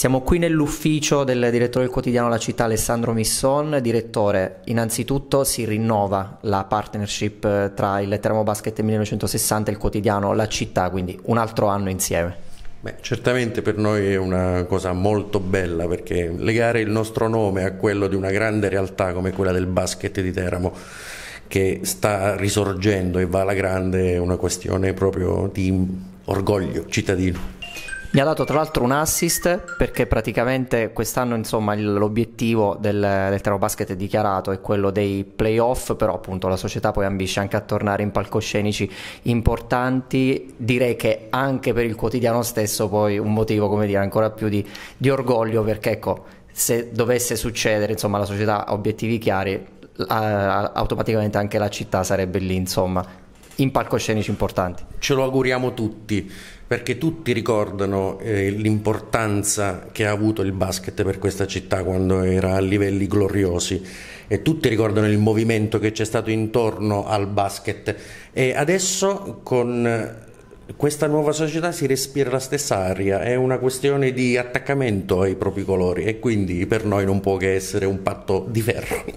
Siamo qui nell'ufficio del direttore del quotidiano La Città Alessandro Misson. Direttore, innanzitutto si rinnova la partnership eh, tra il Teramo Basket 1960 e il quotidiano La Città, quindi un altro anno insieme. Beh, certamente per noi è una cosa molto bella perché legare il nostro nome a quello di una grande realtà come quella del basket di Teramo che sta risorgendo e va alla grande è una questione proprio di orgoglio cittadino. Mi ha dato tra l'altro un assist perché praticamente quest'anno insomma, l'obiettivo del, del Teramo Basket è dichiarato è quello dei playoff, però appunto la società poi ambisce anche a tornare in palcoscenici importanti, direi che anche per il quotidiano stesso poi un motivo come dire ancora più di, di orgoglio perché ecco se dovesse succedere insomma la società ha obiettivi chiari automaticamente anche la città sarebbe lì insomma in palcoscenici importanti. Ce lo auguriamo tutti, perché tutti ricordano eh, l'importanza che ha avuto il basket per questa città quando era a livelli gloriosi e tutti ricordano il movimento che c'è stato intorno al basket e adesso con eh, questa nuova società si respira la stessa aria, è una questione di attaccamento ai propri colori e quindi per noi non può che essere un patto di ferro.